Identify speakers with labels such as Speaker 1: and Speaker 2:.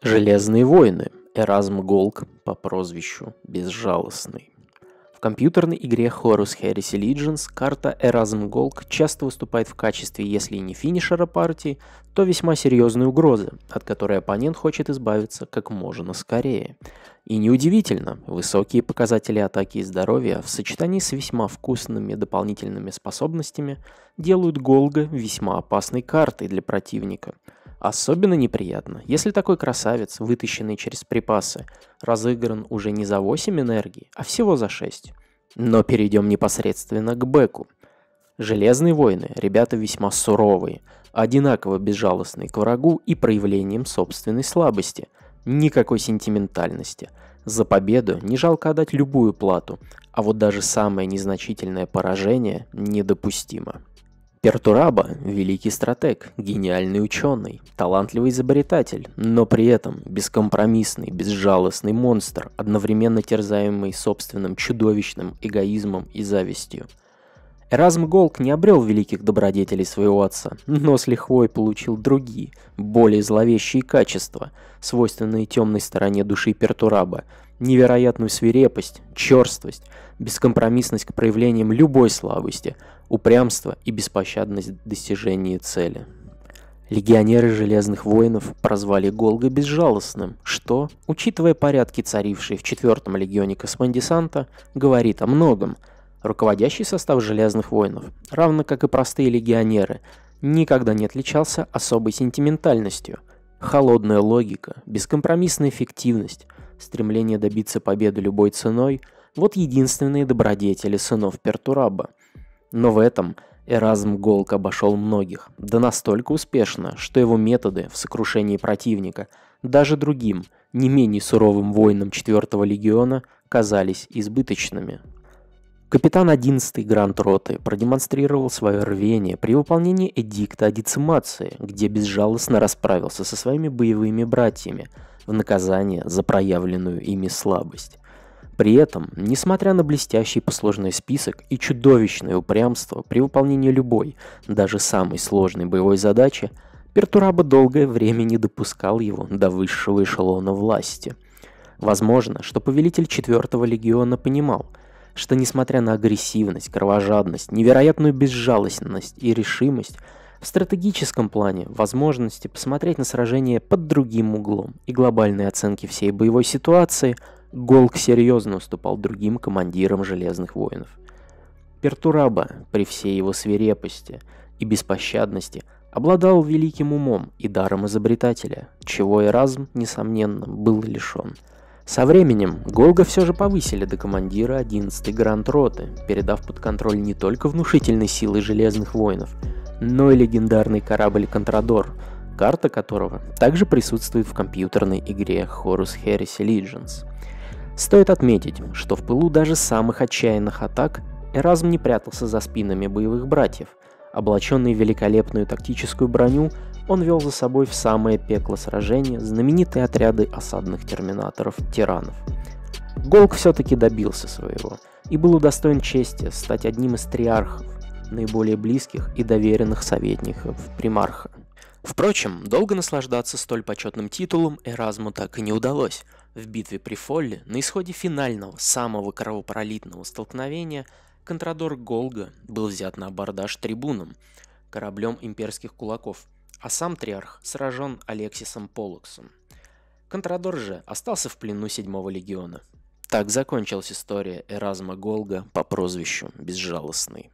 Speaker 1: Железные войны. Эразм Голк по прозвищу Безжалостный. В компьютерной игре Horus Heresy Legions карта Эразм Голк часто выступает в качестве, если не финишера партии, то весьма серьезной угрозы, от которой оппонент хочет избавиться как можно скорее. И неудивительно, высокие показатели атаки и здоровья в сочетании с весьма вкусными дополнительными способностями делают Голга весьма опасной картой для противника – Особенно неприятно, если такой красавец, вытащенный через припасы, разыгран уже не за 8 энергий, а всего за 6. Но перейдем непосредственно к Беку. Железные войны, ребята весьма суровые, одинаково безжалостные к врагу и проявлением собственной слабости. Никакой сентиментальности. За победу не жалко отдать любую плату, а вот даже самое незначительное поражение недопустимо. Пертураба – великий стратег, гениальный ученый, талантливый изобретатель, но при этом бескомпромиссный, безжалостный монстр, одновременно терзаемый собственным чудовищным эгоизмом и завистью. Эразм Голк не обрел великих добродетелей своего отца, но с лихвой получил другие, более зловещие качества, свойственные темной стороне души Пертураба – невероятную свирепость, черствость, бескомпромиссность к проявлениям любой слабости, упрямство и беспощадность в достижении цели. Легионеры Железных Воинов прозвали Голга безжалостным, что, учитывая порядки, царившие в четвертом легионе космодесанта, говорит о многом. Руководящий состав Железных Воинов, равно как и простые легионеры, никогда не отличался особой сентиментальностью. Холодная логика, бескомпромиссная эффективность – стремление добиться победы любой ценой – вот единственные добродетели сынов Пертураба. Но в этом Эразм Голк обошел многих, да настолько успешно, что его методы в сокрушении противника даже другим, не менее суровым воинам 4-го легиона казались избыточными. Капитан 11-й Гранд-роты продемонстрировал свое рвение при выполнении эдикта о децимации, где безжалостно расправился со своими боевыми братьями – в наказание за проявленную ими слабость. При этом, несмотря на блестящий послужной список и чудовищное упрямство при выполнении любой, даже самой сложной боевой задачи, Пертураба долгое время не допускал его до высшего эшелона власти. Возможно, что повелитель 4 легиона понимал, что несмотря на агрессивность, кровожадность, невероятную безжалостность и решимость, в стратегическом плане возможности посмотреть на сражение под другим углом и глобальной оценки всей боевой ситуации Голк серьезно уступал другим командирам Железных Воинов. Пертураба, при всей его свирепости и беспощадности, обладал великим умом и даром изобретателя, чего и разум несомненно, был лишен. Со временем Голга все же повысили до командира 11-й Гранд Роты, передав под контроль не только внушительной силы Железных Воинов – но и легендарный корабль «Контрадор», карта которого также присутствует в компьютерной игре Horus Heresy Legions. Стоит отметить, что в пылу даже самых отчаянных атак Эразм не прятался за спинами боевых братьев. Облаченный в великолепную тактическую броню, он вел за собой в самое пекло сражения знаменитые отряды осадных терминаторов-тиранов. Голк все-таки добился своего и был удостоен чести стать одним из триархов, наиболее близких и доверенных советников примарха. Впрочем, долго наслаждаться столь почетным титулом Эразму так и не удалось. В битве при Фолле, на исходе финального, самого кровопролитного столкновения, контрадор Голга был взят на абордаж трибуном, кораблем имперских кулаков, а сам триарх сражен Алексисом Полуксом. Контрадор же остался в плену седьмого легиона. Так закончилась история Эразма Голга по прозвищу «Безжалостный».